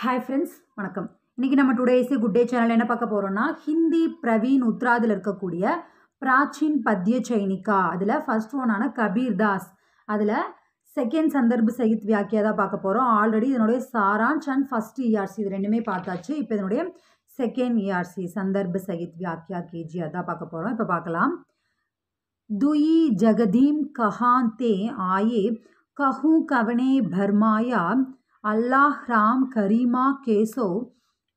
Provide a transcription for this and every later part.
hi friends வணக்கம் இன்றைக்கி நம்ம today is good day channel என்ன பார்க்க போகிறோம்னா ஹிந்தி பிரவீன் உத்ராதில் இருக்கக்கூடிய பிராச்சீன் பத்ய சைனிகா அதில் ஃபர்ஸ்ட் ஒன்னான கபீர் தாஸ் அதில் செகண்ட் சந்தர்ப்பு சகித் வியாக்கியா தான் பார்க்க போகிறோம் ஆல்ரெடி இதனுடைய சாராஞ்ச் அண்ட் ஃபஸ்ட் இஆர்சி இது ரெண்டுமே பார்த்தாச்சு இப்போ இதனுடைய செகண்ட் இஆர்சி e சந்தர்ப் சகித் வியாக்கியா கேஜி அதான் பார்க்க போகிறோம் இப்போ பார்க்கலாம் துயி ஜெகதீம் கஹாந்தே ஆயே கஹூ கவனே பர்மாயா अल्लाह राम करीमा केसो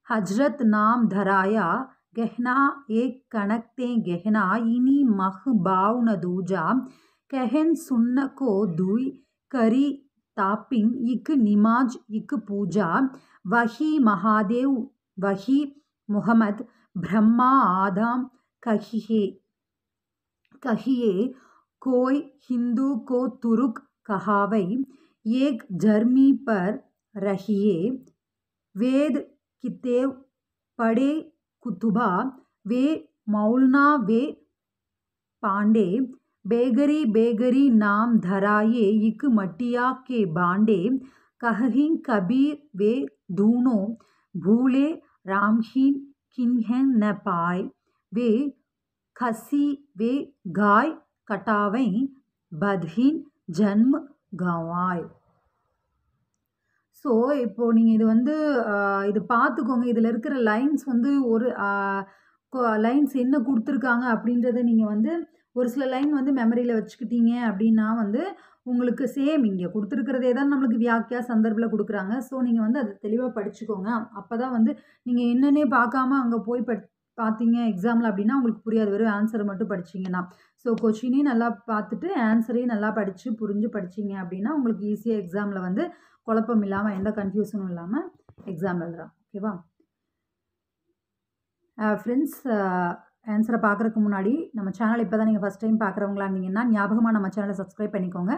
हजरत नाम धराया गहना एक कनकते गहना इनी मह बाव न दूजा कहन सुन्न को दुई करी तापिंग इक निमाज इक पूजा वही महादेव वही मुहम्मद ब्रह्मा आदम कहिए कहिए कोई हिंदू को तुर्क कहावई एक जर्मी पर रहिए वेद किते पढ़े कुतुबा वे मौलना वे पांडे बेगरी बेगरी नाम धराये इक मटिया के बांडे कहहिं कबीर वे धूनों भूले राम ही न पाय वे खसी वे गाय कटावें बधहिन जन्म गवाय ஸோ இப்போது நீங்கள் இது வந்து இது பார்த்துக்கோங்க இதில் இருக்கிற லைன்ஸ் வந்து ஒரு லைன்ஸ் என்ன கொடுத்துருக்காங்க அப்படின்றத நீங்கள் வந்து ஒரு சில லைன் வந்து மெமரியில் வச்சுக்கிட்டீங்க அப்படின்னா வந்து உங்களுக்கு சேம் இங்கே கொடுத்துருக்கிறதே தான் நம்மளுக்கு வியாக்கியா சந்தர்ப்பில் கொடுக்குறாங்க ஸோ நீங்கள் வந்து அதை தெளிவாக படிச்சுக்கோங்க அப்போ தான் வந்து நீங்கள் என்னென்னே பார்க்காம அங்கே போய் பட் பார்த்தீங்க எக்ஸாமில் அப்படின்னா உங்களுக்கு புரியாது வெறும் ஆன்சரை மட்டும் படிச்சிங்கன்னா ஸோ கொஷினையும் நல்லா பார்த்துட்டு ஆன்சரையும் நல்லா படித்து புரிஞ்சு படிச்சிங்க அப்படின்னா உங்களுக்கு ஈஸியாக எக்ஸாமில் வந்து குழப்பம் இல்லாமல் எந்த கன்ஃபியூஷனும் இல்லாமல் எக்ஸாம் எழுதுகிறான் ஓகேவா ஃப்ரெண்ட்ஸ் ஆன்சரை பார்க்குறதுக்கு முன்னாடி நம்ம சேனல் இப்போ தான் நீங்கள் ஃபஸ்ட் டைம் பார்க்குறவங்களா இருந்தீங்கன்னா ஞாபகமாக நம்ம சேனலை சப்ஸ்கிரைப் பண்ணிக்கோங்க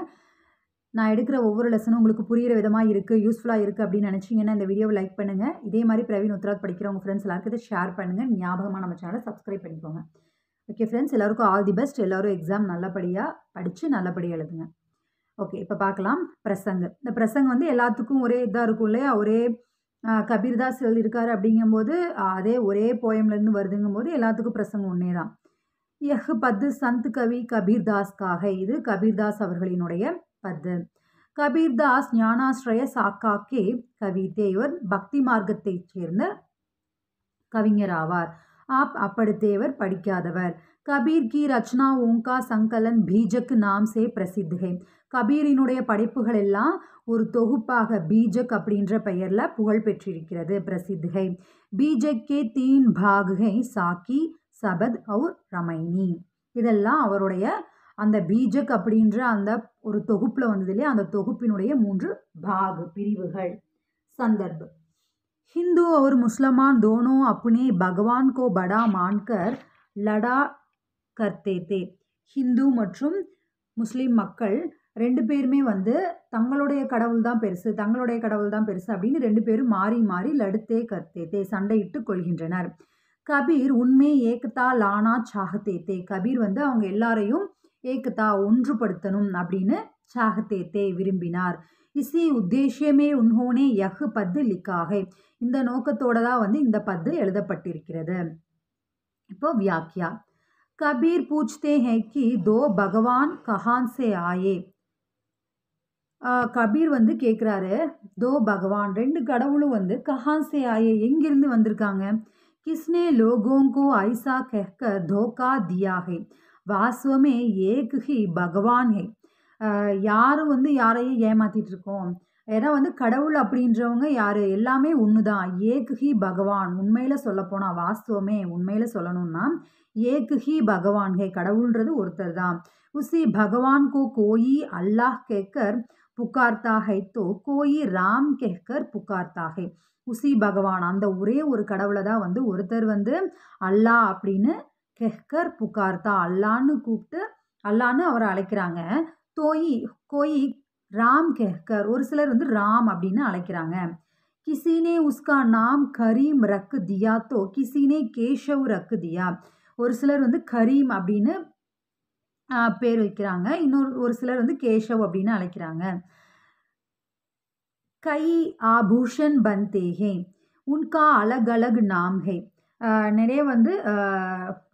நான் எடுக்கிற ஒவ்வொரு லெசனும் உங்களுக்கு புரிகிற விதமாக இருக்குது யூஸ்ஃபுல்லாக இருக்குது அப்படின்னு நினச்சிங்கன்னா இந்த வீடியோவை லைக் பண்ணுங்கள் இதே மாதிரி பிரவீன் உத்ராத் படிக்கிறவங்க ஃப்ரெண்ட்ஸ் எல்லாருக்கும் ஷேர் பண்ணுங்கள் ஞாபகமாக நம்ம சேனலை சப்ஸ்கிரைப் பண்ணிக்கோங்க ஓகே ஃப்ரெண்ட்ஸ் எல்லாருக்கும் ஆல் தி பெஸ்ட் எல்லோரும் எக்ஸாம் நல்லபடியாக படித்து நல்லபடியாக எழுதுங்க ஓகே இப்போ பார்க்கலாம் பிரசங்க இந்த பிரசங்க வந்து எல்லாத்துக்கும் ஒரே இதாக இருக்கும் இல்லையா ஒரே கபீர்தாஸ் எழுதியிருக்காரு அப்படிங்கும்போது அதே ஒரே போயம்லேருந்து வருதுங்கும்போது எல்லாத்துக்கும் பிரசங்கம் ஒன்றே தான் யஹ் பத்து சந்த் கவி கபீர்தாஸ்காக இது கபீர்தாஸ் அவர்களினுடைய பத்து கபீர்தாஸ் ஞானாஸ்ரய சாக்காக்கே கவி இவர் பக்தி மார்க்கத்தைச் சேர்ந்த கவிஞர் ஆவார் ஆப் அப்படித்தேவர் படிக்காதவர் கபீர் கி ரச்சனா ஓங்கா சங்கலன் பீஜக் நாம் சே பிரசித்தகை கபீரினுடைய படைப்புகள் எல்லாம் ஒரு தொகுப்பாக பீஜக் அப்படின்ற பெயரில் புகழ் பெற்றிருக்கிறது பிரசித்திகை பீஜக்கே தீன் பாகுகை சாக்கி சபத் அவுர் ரமைனி இதெல்லாம் அவருடைய அந்த பீஜக் அப்படின்ற அந்த ஒரு தொகுப்பில் வந்தது இல்லையா அந்த தொகுப்பினுடைய மூன்று பாகு பிரிவுகள் சந்தர்ப்பு ஹிந்து அவர் முஸ்லமான் தோனோ अपने பகவான் கோ படா மான்கர் லடா கர்த்தே தே ஹிந்து மற்றும் முஸ்லீம் மக்கள் ரெண்டு பேருமே வந்து தங்களுடைய கடவுள் தான் பெருசு தங்களுடைய கடவுள் தான் பெருசு அப்படின்னு ரெண்டு பேரும் மாறி மாறி லடுத்தே கர்த்தேத்தே சண்டையிட்டு கொள்கின்றனர் கபீர் உண்மை ஏக்கத்தா லானா சாகத்தேத்தே கபீர் வந்து அவங்க எல்லாரையும் ஏக்கத்தா ஒன்றுபடுத்தணும் அப்படின்னு சாகத்தேத்தே விரும்பினார் இசி உத்தேசியமே உன்ஹோனே யஹ் பத்து லிக்காகை இந்த நோக்கத்தோட தான் வந்து இந்த பத்து எழுதப்பட்டிருக்கிறது இப்போ வியாக்கியா கபீர் பூச்தே ஹேக்கி கி தோ பகவான் கஹான்சே ஆயே கபீர் வந்து கேட்குறாரு தோ பகவான் ரெண்டு கடவுளும் வந்து கஹாசே ஆய ஆயே எங்கிருந்து வந்திருக்காங்க கிஸ்னே லோகோங்கோ ஐசா கெஹ்க தோகா தியாகை வாஸ்வமே ஏக் ஹி பகவான் ஹை யாரும் வந்து யாரையும் ஏமாத்திட்டு இருக்கோம் ஏன்னா வந்து கடவுள் அப்படின்றவங்க யார் எல்லாமே ஒன்று தான் ஏக்குஹி பகவான் உண்மையில் சொல்லப்போனால் வாஸ்துவமே உண்மையில் சொல்லணும்னா ஹி பகவான் ஹே கடவுள்ன்றது ஒருத்தர் தான் உசி பகவான் கோ கோயி அல்லாஹ் கேக்கர் புகார்த்தா ஹை தோ கோயி ராம் கெஹ்கர் ஹை உசி பகவான் அந்த ஒரே ஒரு கடவுளை தான் வந்து ஒருத்தர் வந்து அல்லா அப்படின்னு கெஹ்கர் புகார்த்தா அல்லான்னு கூப்பிட்டு அல்லான்னு அவரை அழைக்கிறாங்க தோயி கோயி ராம் கெஹ்கர் ஒரு சிலர் வந்து ராம் அப்படின்னு அழைக்கிறாங்க கிசினே உஸ்கா நாம் கரீம் ரக்கு தியா தோ கிசினே கேஷவ் ரக்கு தியா ஒரு சிலர் வந்து கரீம் அப்படின்னு பேர் வைக்கிறாங்க இன்னொரு ஒரு சிலர் வந்து கேஷவ் அப்படின்னு அழைக்கிறாங்க கை ஆபூஷன் பந்தேகே உன்கா அழகழகு நாம் நிறைய வந்து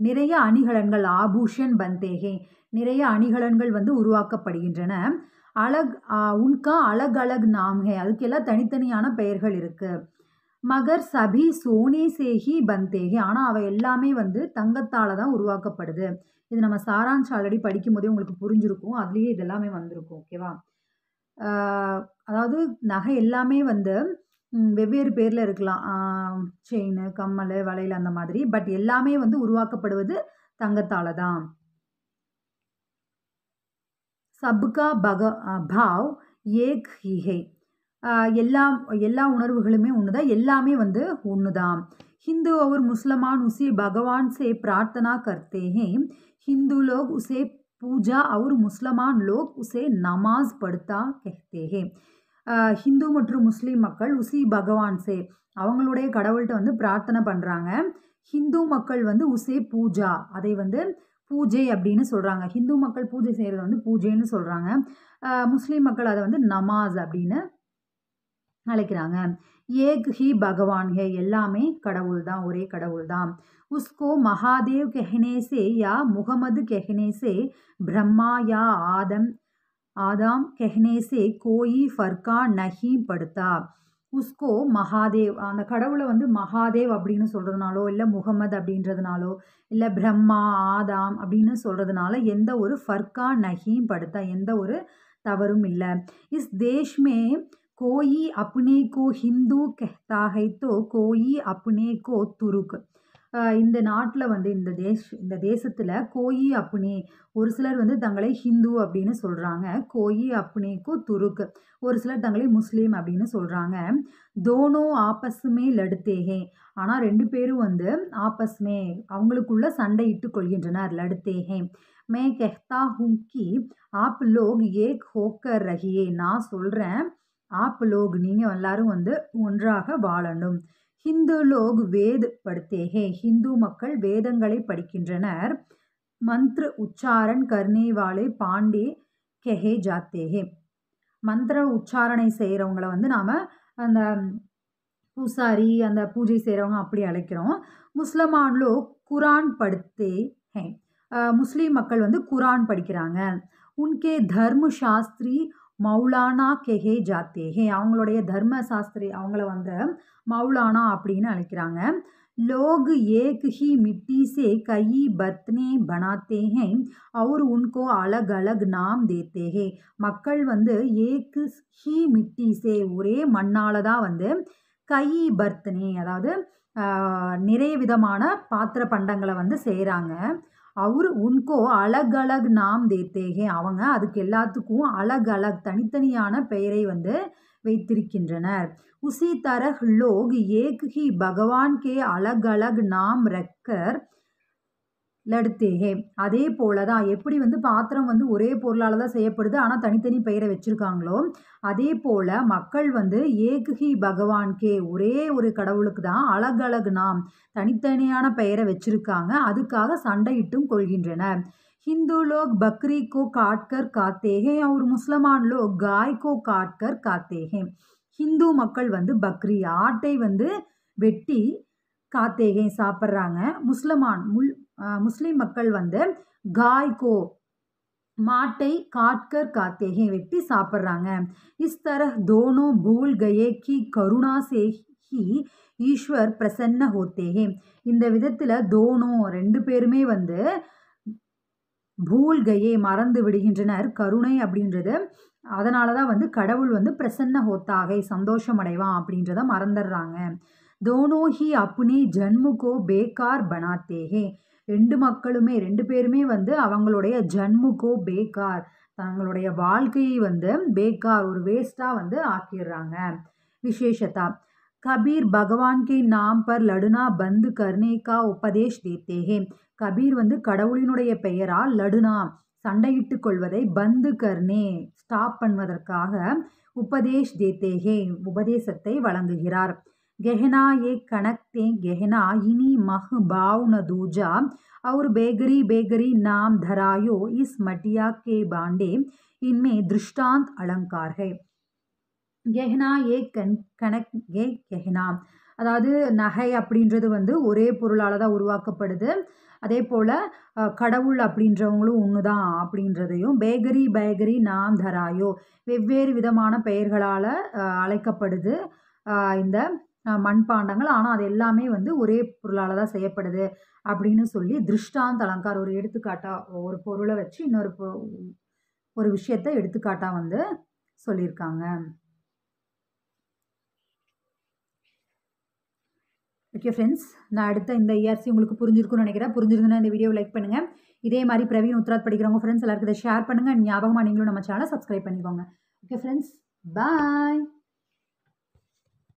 நிறைய அணிகலன்கள் ஆபூஷன் பந்தேகே நிறைய அணிகலன்கள் வந்து உருவாக்கப்படுகின்றன அழக் உன்கா அழகழகு நாம் அதுக்கெல்லாம் தனித்தனியான பெயர்கள் இருக்குது மகர் சபி சோனே சேஹி பந்தேகி ஆனால் அவை எல்லாமே வந்து தங்கத்தால் தான் உருவாக்கப்படுது இது நம்ம சாரான்ஸ் ஆல்ரெடி படிக்கும் போதே உங்களுக்கு புரிஞ்சிருக்கும் அதுலேயே இது எல்லாமே வந்திருக்கும் ஓகேவா அதாவது நகை எல்லாமே வந்து வெவ்வேறு பேரில் இருக்கலாம் செயின் கம்மல் வளையல் அந்த மாதிரி பட் எல்லாமே வந்து உருவாக்கப்படுவது தங்கத்தால் தான் சபுகா பக பாவ் ஏக் ஹிஹே எல்லா எல்லா உணர்வுகளுமே ஒன்று தான் எல்லாமே வந்து ஒன்று தான் हिंदू முஸ்லமான் मुसलमान பகவான் சே பிரார்த்தனா प्रार्थना ஹிந்து லோக் உசே பூஜா அவர் முஸ்லமான் லோக் உசே நமாஸ் படுத்தா नमाज ஹிந்து மற்றும் முஸ்லீம் மக்கள் உசி பகவான் சே அவங்களுடைய கடவுள்கிட்ட வந்து பிரார்த்தனை பண்ணுறாங்க ஹிந்து மக்கள் வந்து உசே பூஜா அதை வந்து பூஜை அப்படின்னு சொல்கிறாங்க ஹிந்து மக்கள் பூஜை செய்கிறது வந்து பூஜைன்னு சொல்கிறாங்க முஸ்லீம் மக்கள் அதை வந்து நமாஸ் அப்படின்னு அழைக்கிறாங்க ஏக் ஹி பகவான் ஹே எல்லாமே கடவுள் தான் ஒரே கடவுள் தான் உஸ்கோ மகாதேவ் கெஹினேசே யா முகமது கெஹினேசே பிரம்மா யா ஆதம் ஆதாம் கெஹ்னேசே கோயி ஃபர்கா நஹி படுத்தா உஸ்கோ மகாதேவ் அந்த கடவுளை வந்து மகாதேவ் அப்படின்னு சொல்கிறதுனாலோ இல்லை முகமது அப்படின்றதுனாலோ இல்லை பிரம்மா ஆதாம் அப்படின்னு சொல்கிறதுனால எந்த ஒரு ஃபர்கா நஹீம் படுத்தா எந்த ஒரு தவறும் இல்லை இஸ் தேஷ்மே कोई अपने को ஹிந்து கெஹ்தா ஹை தோ கோயி அப்னே கோ துருக் இந்த நாட்டில் வந்து இந்த தேஷ் இந்த தேசத்தில் கோயி அப்னே ஒரு சிலர் வந்து தங்களை ஹிந்து அப்படின்னு சொல்கிறாங்க கோயி அப்னே கோ துருக் ஒரு சிலர் தங்களை முஸ்லீம் அப்படின்னு சொல்கிறாங்க தோனோ ஆப்பஸுமே லடுத்தேகே ஆனால் ரெண்டு பேரும் வந்து ஆப்பஸ்மே அவங்களுக்குள்ள சண்டையிட்டு கொள்கின்றனர் லடுத்தேகே மே கெஹ்தா ஹூங்கி ஆப் லோக் ஏக் ஹோக்கர் ரஹியே நான் சொல்கிறேன் ஆப் லோக் நீங்கள் எல்லாரும் வந்து ஒன்றாக வாழணும் ஹிந்து லோக் வேத் படுத்தேகே ஹிந்து மக்கள் வேதங்களை படிக்கின்றனர் மந்த்ர உச்சாரன் கர்ணேவாலை பாண்டே கெஹே ஜாத்தேகே மந்திர உச்சாரணை செய்கிறவங்களை வந்து நாம் அந்த பூசாரி அந்த பூஜை செய்கிறவங்க அப்படி அழைக்கிறோம் முஸ்லமான் லோக் குரான் படுத்தே ஹே முஸ்லீம் மக்கள் வந்து குரான் படிக்கிறாங்க உன்கே தர்ம சாஸ்திரி மௌலானா கெஹே ஜாத்தேஹே அவங்களுடைய தர்ம சாஸ்திரி அவங்கள வந்து மௌலானா அப்படின்னு அழைக்கிறாங்க லோக் एक ஹி मिट्टी से कई बर्तने बनाते हैं और उनको अलग மக்கள் வந்து ஏக்கு ஹி மிட்டி சே ஒரே மண்ணால் தான் வந்து கை பர்த்னே அதாவது நிறைய விதமான பாத்திர பண்டங்களை வந்து செய்கிறாங்க அவர் உன்கோ அழகழக் நாம் தேத்தேகே அவங்க அதுக்கு எல்லாத்துக்கும் அழகழக் தனித்தனியான பெயரை வந்து வைத்திருக்கின்றனர் உசி தரஹ் லோக் ஏக் ஹி பகவான் கே அழகழக் நாம் ரக்கர் லடுத்தேகே அதே போல தான் எப்படி வந்து பாத்திரம் வந்து ஒரே பொருளால் தான் செய்யப்படுது ஆனால் தனித்தனி பெயரை வச்சுருக்காங்களோ அதே போல் மக்கள் வந்து ஏகுஹி பகவான் கே ஒரே ஒரு கடவுளுக்கு தான் அழகழகு நாம் தனித்தனியான பெயரை வச்சுருக்காங்க அதுக்காக சண்டையிட்டும் கொள்கின்றனர் ஹிந்து லோக் बकरी கோ காட்கர் कर அவர் முஸ்லமான் லோக் காய் கோ காட்கர் को ஹிந்து மக்கள் வந்து பக்ரி ஆட்டை வந்து வெட்டி காத்தேகை சாப்பிட்றாங்க முஸ்லமான் முல் முஸ்லீம் மக்கள் வந்து காய்கோ மாட்டை காட்கர் காத்தேகே வெட்டி சாப்பிட்றாங்க இஸ்தர தோனோ பூல் கயே கி கருணா சேஹி ஈஸ்வர் பிரசன்ன ஹோத்தேகே இந்த விதத்தில் தோனோ ரெண்டு பேருமே வந்து பூல்கையை மறந்து விடுகின்றனர் கருணை அப்படின்றது அதனால தான் வந்து கடவுள் வந்து பிரசன்ன ஹோத்தாகை சந்தோஷமடைவான் அப்படின்றத மறந்துடுறாங்க தோனோஹி ஹி ஜன்முகோ பேகார் பனாத்தேகே ரெண்டு மக்களுமே ரெண்டு பேருமே வந்து அவங்களுடைய ஜன்முகோ பேக்கார் தங்களுடைய வாழ்க்கையை வந்து பேக்கார் ஒரு வேஸ்ட்டாக வந்து ஆக்கிடுறாங்க விசேஷத்தா கபீர் பகவான் கே நாம் பர் லடுனா பந்து கர்ணேகா உபதேஷ் தேத்தேகே கபீர் வந்து கடவுளினுடைய பெயரா லடுனா சண்டையிட்டு கொள்வதை பந்து கர்ணே ஸ்டாப் பண்ணுவதற்காக உபதேஷ் தேத்தேகே உபதேசத்தை வழங்குகிறார் ಗೆಹನಾ ಯೆ ಕಣಕ್ತೆ ಗೆಹನಾ ಇನಿ ಮಹ್ ಬಾವ್ ನ ದೂಜಾ और बेगरी बेगरी नाम धरायो इस मटिया के बांडे इनमें दृष्टांत अलंकार है गहना ஏ கண் கணக் ஏ கெஹனா அதாவது நகை அப்படின்றது வந்து ஒரே பொருளால் தான் உருவாக்கப்படுது அதே போல் கடவுள் அப்படின்றவங்களும் ஒன்று தான் அப்படின்றதையும் பேகரி பேகரி நாம் தராயோ வெவ்வேறு விதமான பெயர்களால் அழைக்கப்படுது இந்த மண்பாண்டங்கள் ஆனால் அது எல்லாமே வந்து ஒரே பொருளால் தான் செய்யப்படுது அப்படின்னு சொல்லி திருஷ்டாந்த அலங்கார் ஒரு எடுத்துக்காட்டாக ஒரு பொருளை வச்சு இன்னொரு பொ ஒரு விஷயத்தை எடுத்துக்காட்டாக வந்து சொல்லியிருக்காங்க ஓகே ஃப்ரெண்ட்ஸ் நான் அடுத்த இந்த இயர்சி e உங்களுக்கு புரிஞ்சிருக்கும்னு நினைக்கிறேன் புரிஞ்சிருந்தனா இந்த வீடியோ லைக் பண்ணுங்கள் இதே மாதிரி பிரவீன் உத்ராத் படிக்கிறவங்க ஃப்ரெண்ட்ஸ் எல்லாருக்கும் இதை ஷேர் பண்ணுங்கள் ஞாபகமாக நீங்களும் நம்ம சேனலை சப்ஸ்கிரைப் பண்ணிக்கோங்க ஓகே ஃப்ரெண்ட்ஸ் பாய்